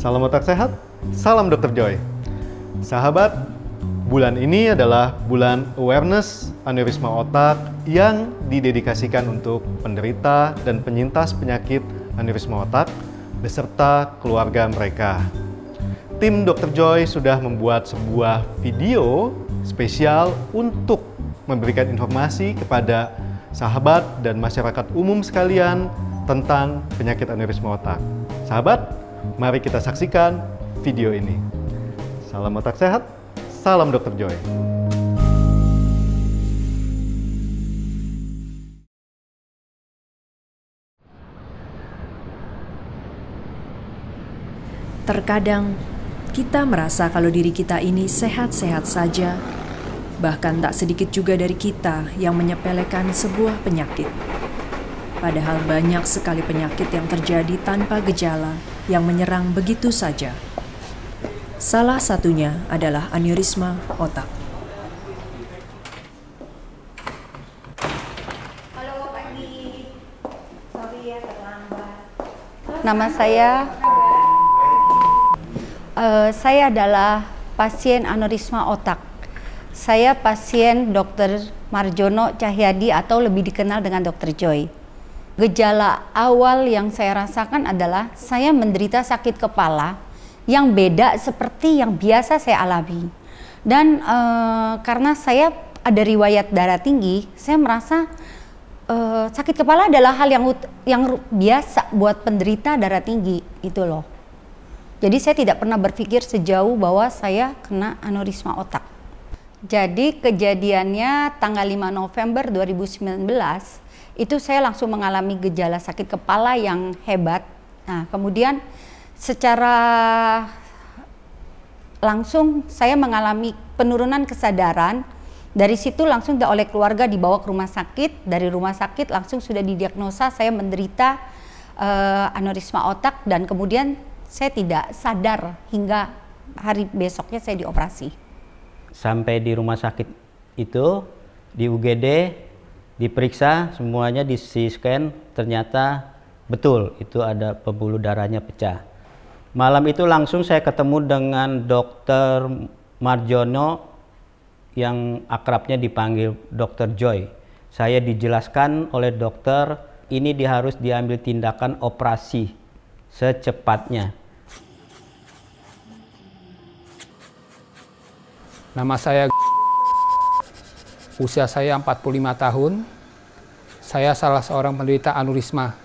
Salam otak sehat, salam dokter Joy. Sahabat, bulan ini adalah bulan awareness aneurisma otak yang didedikasikan untuk penderita dan penyintas penyakit aneurisma otak beserta keluarga mereka. Tim Dr. Joy sudah membuat sebuah video spesial untuk memberikan informasi kepada sahabat dan masyarakat umum sekalian tentang penyakit aneurisma otak. Sahabat, Mari kita saksikan video ini. Salam otak sehat, salam Dokter Joy. Terkadang kita merasa kalau diri kita ini sehat-sehat saja, bahkan tak sedikit juga dari kita yang menyepelekan sebuah penyakit. Padahal banyak sekali penyakit yang terjadi tanpa gejala yang menyerang begitu saja. Salah satunya adalah aneurisma otak. Halo, pagi. Sorry ya terlambat. Nama saya uh, saya adalah pasien aneurisma otak. Saya pasien Dr. Marjono Cahyadi atau lebih dikenal dengan Dr. Joy gejala awal yang saya rasakan adalah saya menderita sakit kepala yang beda seperti yang biasa saya alami. Dan e, karena saya ada riwayat darah tinggi, saya merasa e, sakit kepala adalah hal yang yang biasa buat penderita darah tinggi itu loh. Jadi saya tidak pernah berpikir sejauh bahwa saya kena aneurisma otak. Jadi kejadiannya tanggal 5 November 2019 itu saya langsung mengalami gejala sakit kepala yang hebat. Nah, kemudian secara langsung saya mengalami penurunan kesadaran. Dari situ langsung oleh keluarga dibawa ke rumah sakit. Dari rumah sakit langsung sudah didiagnosa saya menderita uh, eh, aneurisma otak dan kemudian saya tidak sadar hingga hari besoknya saya dioperasi. Sampai di rumah sakit itu di UGD diperiksa semuanya di scan ternyata betul itu ada pembuluh darahnya pecah. Malam itu langsung saya ketemu dengan dokter Marjono yang akrabnya dipanggil dokter Joy. Saya dijelaskan oleh dokter ini di harus diambil tindakan operasi secepatnya. Nama saya Usia saya 45 tahun. Saya salah seorang penderita aneurisma.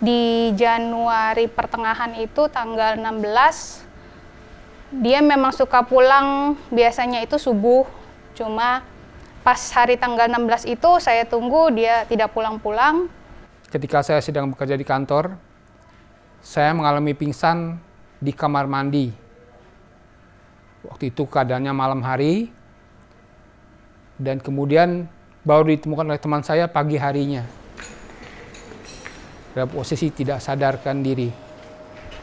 Di Januari pertengahan itu tanggal 16 dia memang suka pulang biasanya itu subuh. Cuma pas hari tanggal 16 itu saya tunggu dia tidak pulang-pulang. Ketika saya sedang bekerja di kantor, saya mengalami pingsan di kamar mandi. Waktu itu keadaannya malam hari, dan kemudian baru ditemukan oleh teman saya pagi harinya dalam posisi tidak sadarkan diri.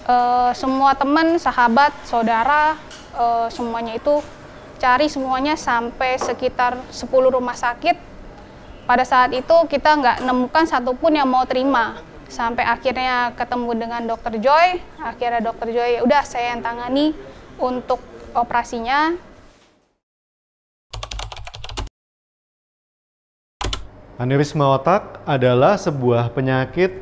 Uh, semua teman, sahabat, saudara, uh, semuanya itu cari semuanya sampai sekitar 10 rumah sakit. Pada saat itu kita nggak nemukan satupun yang mau terima. Sampai akhirnya ketemu dengan dokter Joy, akhirnya dokter Joy udah saya yang tangani untuk operasinya Aneurisma otak adalah sebuah penyakit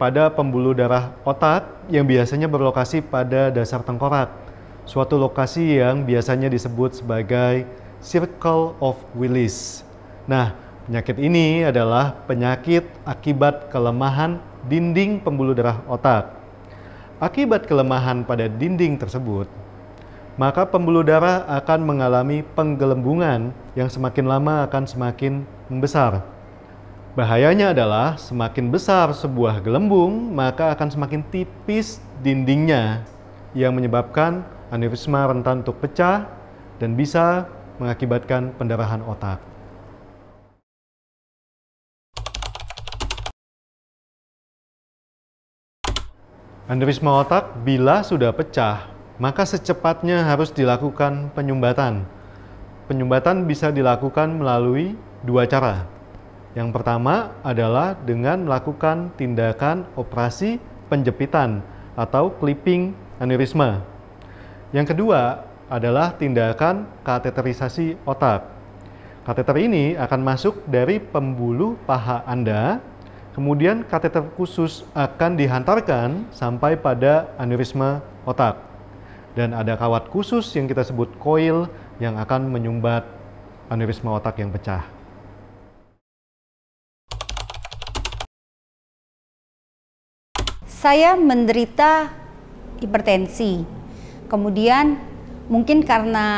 pada pembuluh darah otak yang biasanya berlokasi pada dasar tengkorak, suatu lokasi yang biasanya disebut sebagai Circle of Willis. Nah, penyakit ini adalah penyakit akibat kelemahan dinding pembuluh darah otak. Akibat kelemahan pada dinding tersebut, maka pembuluh darah akan mengalami penggelembungan yang semakin lama akan semakin membesar Bahayanya adalah semakin besar sebuah gelembung, maka akan semakin tipis dindingnya yang menyebabkan aneurisma rentan untuk pecah dan bisa mengakibatkan pendarahan otak. Aneurisma otak bila sudah pecah, maka secepatnya harus dilakukan penyumbatan. Penyumbatan bisa dilakukan melalui dua cara. Yang pertama adalah dengan melakukan tindakan operasi penjepitan atau clipping aneurisma. Yang kedua adalah tindakan kateterisasi otak. Kateter ini akan masuk dari pembuluh paha Anda, kemudian kateter khusus akan dihantarkan sampai pada aneurisma otak. Dan ada kawat khusus yang kita sebut koil yang akan menyumbat aneurisma otak yang pecah. saya menderita hipertensi. Kemudian mungkin karena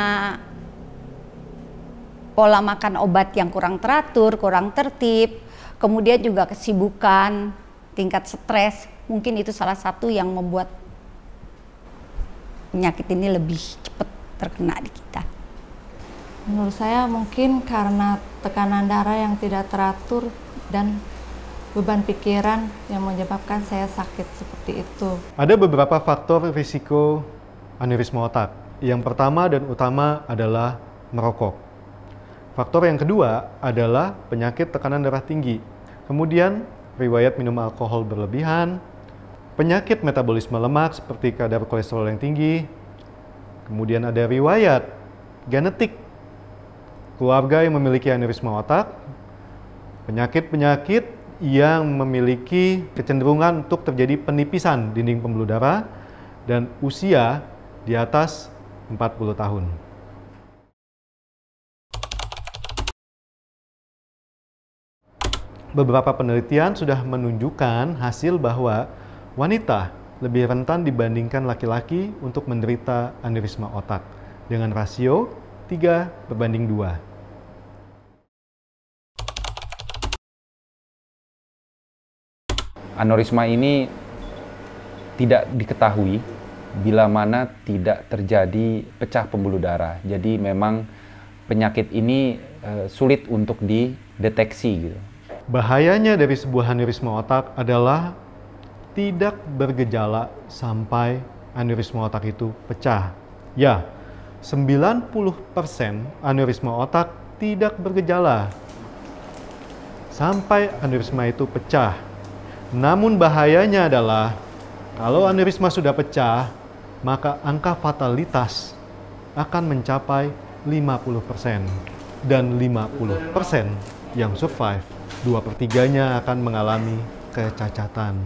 pola makan obat yang kurang teratur, kurang tertib, kemudian juga kesibukan, tingkat stres, mungkin itu salah satu yang membuat penyakit ini lebih cepat terkena di kita. Menurut saya mungkin karena tekanan darah yang tidak teratur dan beban pikiran yang menyebabkan saya sakit seperti itu. Ada beberapa faktor risiko aneurisma otak. Yang pertama dan utama adalah merokok. Faktor yang kedua adalah penyakit tekanan darah tinggi. Kemudian riwayat minum alkohol berlebihan, penyakit metabolisme lemak seperti kadar kolesterol yang tinggi, kemudian ada riwayat genetik keluarga yang memiliki aneurisma otak, penyakit-penyakit yang memiliki kecenderungan untuk terjadi penipisan dinding pembuluh darah dan usia di atas 40 tahun. Beberapa penelitian sudah menunjukkan hasil bahwa wanita lebih rentan dibandingkan laki-laki untuk menderita aneurisma otak dengan rasio 3 berbanding 2. Aneurisma ini tidak diketahui bila mana tidak terjadi pecah pembuluh darah. Jadi memang penyakit ini e, sulit untuk dideteksi gitu. Bahayanya dari sebuah aneurisma otak adalah tidak bergejala sampai aneurisma otak itu pecah. Ya, 90% aneurisma otak tidak bergejala sampai aneurisma itu pecah. Namun bahayanya adalah kalau aneurisma sudah pecah, maka angka fatalitas akan mencapai 50% dan 50% yang survive, dua pertiganya akan mengalami kecacatan.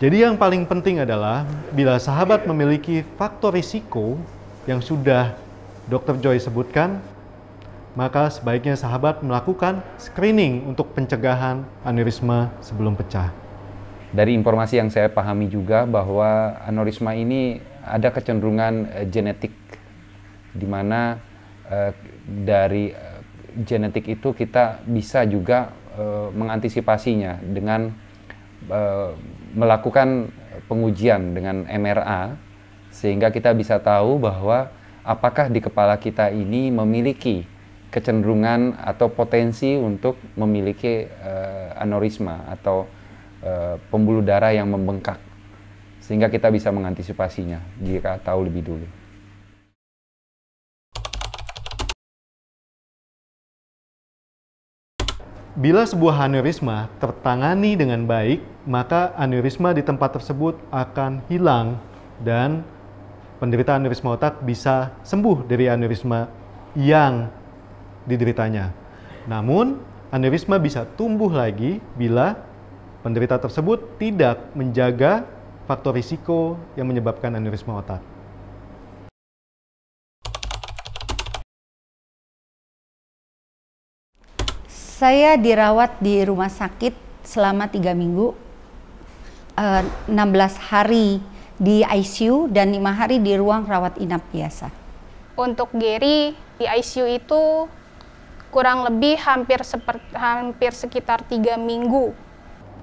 Jadi yang paling penting adalah bila sahabat memiliki faktor risiko yang sudah Dr. Joy sebutkan, maka sebaiknya sahabat melakukan screening untuk pencegahan aneurisma sebelum pecah dari informasi yang saya pahami juga bahwa aneurisma ini ada kecenderungan uh, genetik di mana uh, dari uh, genetik itu kita bisa juga uh, mengantisipasinya dengan uh, melakukan pengujian dengan MRA sehingga kita bisa tahu bahwa apakah di kepala kita ini memiliki kecenderungan atau potensi untuk memiliki uh, aneurisma atau Eh, pembuluh darah yang membengkak sehingga kita bisa mengantisipasinya jika tahu lebih dulu. Bila sebuah aneurisma tertangani dengan baik, maka aneurisma di tempat tersebut akan hilang dan penderita aneurisma otak bisa sembuh dari aneurisma yang dideritanya. Namun, aneurisma bisa tumbuh lagi bila Penderita tersebut tidak menjaga faktor risiko yang menyebabkan aneurisma otak. Saya dirawat di rumah sakit selama tiga minggu, 16 eh, hari di ICU dan lima hari di ruang rawat inap biasa. Untuk Gary di ICU itu kurang lebih hampir seperti hampir sekitar tiga minggu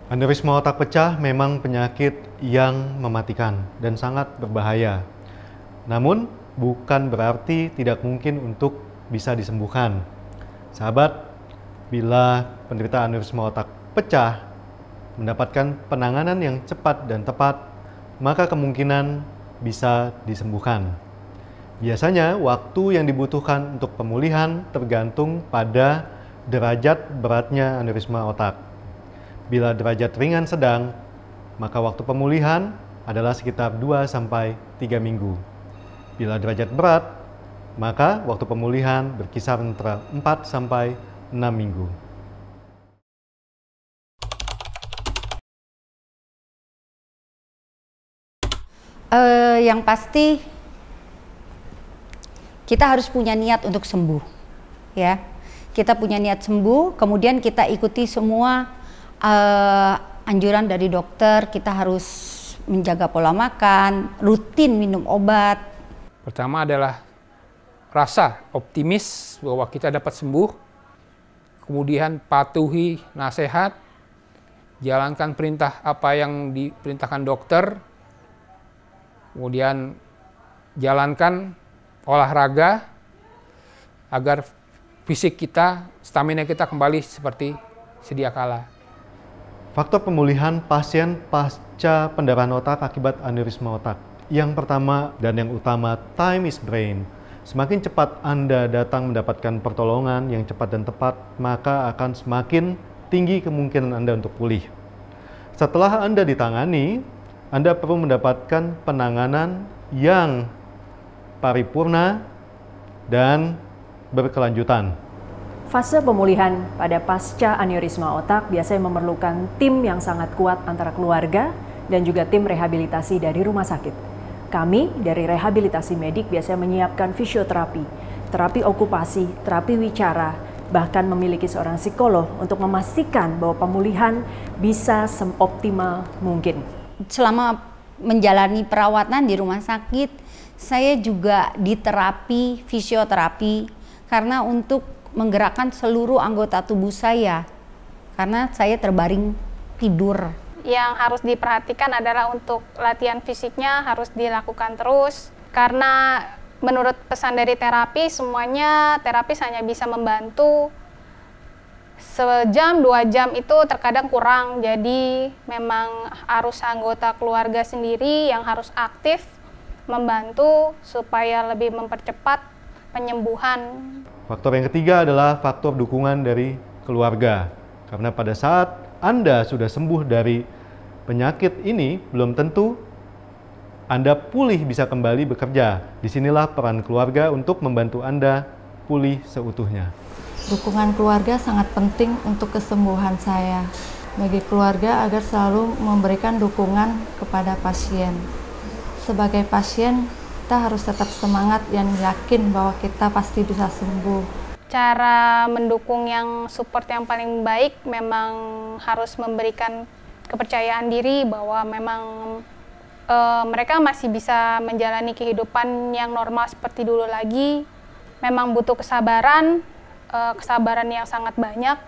Aneurisma otak pecah memang penyakit yang mematikan dan sangat berbahaya. Namun, bukan berarti tidak mungkin untuk bisa disembuhkan. Sahabat, bila penderita aneurisma otak pecah mendapatkan penanganan yang cepat dan tepat, maka kemungkinan bisa disembuhkan. Biasanya, waktu yang dibutuhkan untuk pemulihan tergantung pada derajat beratnya aneurisma otak. Bila derajat ringan sedang, maka waktu pemulihan adalah sekitar 2 sampai 3 minggu. Bila derajat berat, maka waktu pemulihan berkisar antara 4 sampai 6 minggu. Uh, yang pasti kita harus punya niat untuk sembuh, ya kita punya niat sembuh, kemudian kita ikuti semua uh, anjuran dari dokter kita harus menjaga pola makan, rutin minum obat. Pertama adalah rasa optimis bahwa kita dapat sembuh, kemudian patuhi nasihat, jalankan perintah apa yang diperintahkan dokter, kemudian jalankan olahraga agar fisik kita, stamina kita kembali seperti sedia kala. Faktor pemulihan pasien pasca pendarahan otak akibat aneurisma otak. Yang pertama dan yang utama, time is brain. Semakin cepat Anda datang mendapatkan pertolongan yang cepat dan tepat, maka akan semakin tinggi kemungkinan Anda untuk pulih. Setelah Anda ditangani, Anda perlu mendapatkan penanganan yang paripurna dan berkelanjutan. Fase pemulihan pada pasca aneurisma otak biasanya memerlukan tim yang sangat kuat antara keluarga dan juga tim rehabilitasi dari rumah sakit. Kami dari rehabilitasi medik biasanya menyiapkan fisioterapi, terapi okupasi, terapi wicara, bahkan memiliki seorang psikolog untuk memastikan bahwa pemulihan bisa seoptimal mungkin. Selama menjalani perawatan di rumah sakit, saya juga diterapi fisioterapi karena untuk menggerakkan seluruh anggota tubuh saya karena saya terbaring tidur. Yang harus diperhatikan adalah untuk latihan fisiknya harus dilakukan terus karena menurut pesan dari terapi semuanya terapi hanya bisa membantu sejam dua jam itu terkadang kurang jadi memang harus anggota keluarga sendiri yang harus aktif membantu supaya lebih mempercepat penyembuhan. Faktor yang ketiga adalah faktor dukungan dari keluarga. Karena pada saat Anda sudah sembuh dari penyakit ini, belum tentu Anda pulih bisa kembali bekerja. Disinilah peran keluarga untuk membantu Anda pulih seutuhnya. Dukungan keluarga sangat penting untuk kesembuhan saya. Bagi keluarga agar selalu memberikan dukungan kepada pasien. Sebagai pasien, kita harus tetap semangat dan yakin bahwa kita pasti bisa sembuh. Cara mendukung yang support yang paling baik memang harus memberikan kepercayaan diri bahwa memang e, mereka masih bisa menjalani kehidupan yang normal seperti dulu lagi. Memang butuh kesabaran, e, kesabaran yang sangat banyak,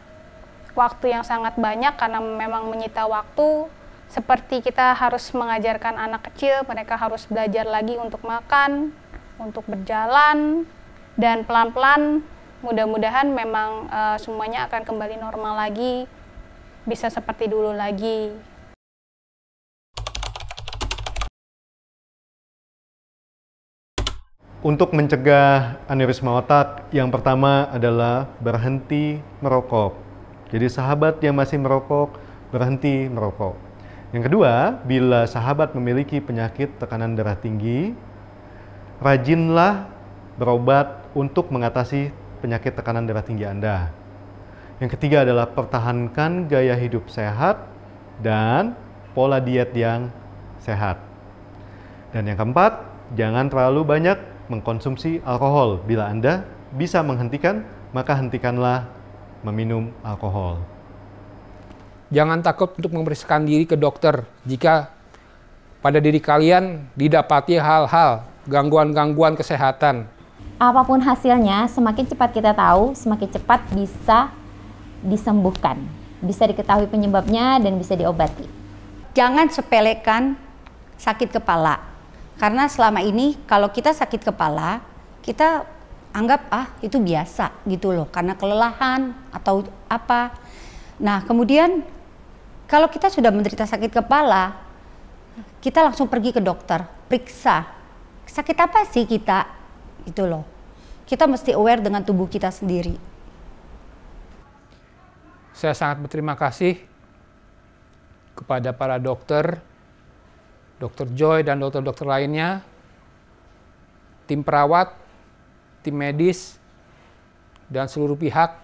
waktu yang sangat banyak karena memang menyita waktu seperti kita harus mengajarkan anak kecil, mereka harus belajar lagi untuk makan, untuk berjalan, dan pelan-pelan mudah-mudahan memang uh, semuanya akan kembali normal lagi, bisa seperti dulu lagi. Untuk mencegah aneurisma otak, yang pertama adalah berhenti merokok. Jadi sahabat yang masih merokok, berhenti merokok. Yang kedua, bila sahabat memiliki penyakit tekanan darah tinggi, rajinlah berobat untuk mengatasi penyakit tekanan darah tinggi Anda. Yang ketiga adalah pertahankan gaya hidup sehat dan pola diet yang sehat. Dan yang keempat, jangan terlalu banyak mengkonsumsi alkohol. Bila Anda bisa menghentikan, maka hentikanlah meminum alkohol. Jangan takut untuk memeriksakan diri ke dokter jika pada diri kalian didapati hal-hal gangguan-gangguan kesehatan. Apapun hasilnya, semakin cepat kita tahu, semakin cepat bisa disembuhkan, bisa diketahui penyebabnya dan bisa diobati. Jangan sepelekan sakit kepala. Karena selama ini kalau kita sakit kepala, kita anggap ah itu biasa gitu loh karena kelelahan atau apa. Nah, kemudian kalau kita sudah menderita sakit kepala, kita langsung pergi ke dokter, periksa. Sakit apa sih kita? Itu loh. Kita mesti aware dengan tubuh kita sendiri. Saya sangat berterima kasih kepada para dokter, dokter Joy dan dokter-dokter lainnya, tim perawat, tim medis, dan seluruh pihak,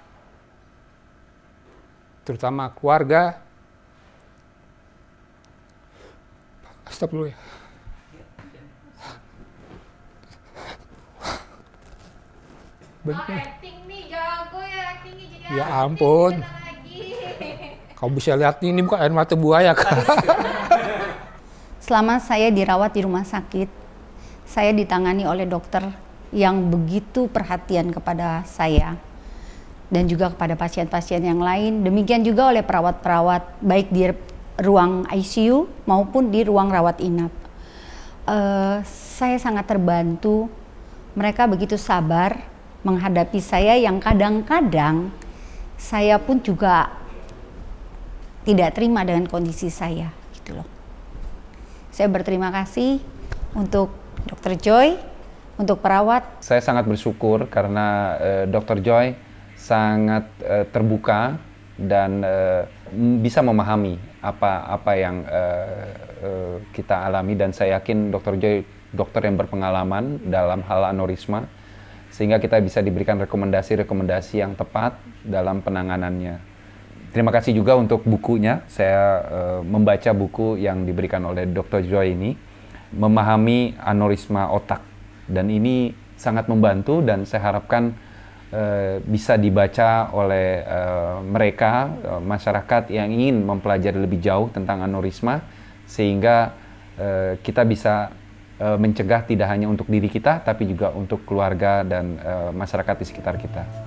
terutama keluarga, stop dulu ya. Banyak. Oh, acting nih jago ya actingnya jadi Ya ampun. Kau bisa lihat nih, ini bukan air mata buaya kan. Selama saya dirawat di rumah sakit, saya ditangani oleh dokter yang begitu perhatian kepada saya dan juga kepada pasien-pasien yang lain. Demikian juga oleh perawat-perawat, baik di ruang ICU maupun di ruang rawat inap. Uh, saya sangat terbantu. Mereka begitu sabar menghadapi saya yang kadang-kadang saya pun juga tidak terima dengan kondisi saya gitu loh. Saya berterima kasih untuk Dokter Joy, untuk perawat. Saya sangat bersyukur karena uh, Dokter Joy sangat uh, terbuka dan uh, bisa memahami apa apa yang uh, uh, kita alami dan saya yakin dokter Joy dokter yang berpengalaman dalam hal anorisma sehingga kita bisa diberikan rekomendasi-rekomendasi yang tepat dalam penanganannya. Terima kasih juga untuk bukunya. Saya uh, membaca buku yang diberikan oleh Dr. Joy ini memahami anorisma otak dan ini sangat membantu dan saya harapkan Eh, bisa dibaca oleh uh, mereka uh, masyarakat yang ingin mempelajari lebih jauh tentang aneurisma sehingga uh, kita bisa uh, mencegah tidak hanya untuk diri kita tapi juga untuk keluarga dan uh, masyarakat di sekitar kita.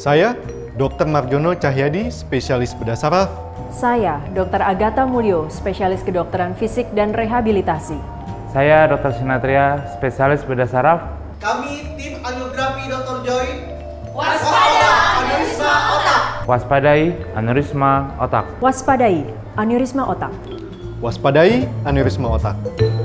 Saya Dr. Marjono Cahyadi, spesialis bedah saraf. Saya Dr. Agatha Mulyo, spesialis kedokteran fisik dan rehabilitasi. Saya Dr. Sinatria, spesialis bedah saraf. Kami tim angiografi Dr. Joy. Waspada aneurisma otak. Waspadai aneurisma otak. Waspadai aneurisma otak. Waspadai aneurisma otak. Waspadai, aneurisma otak.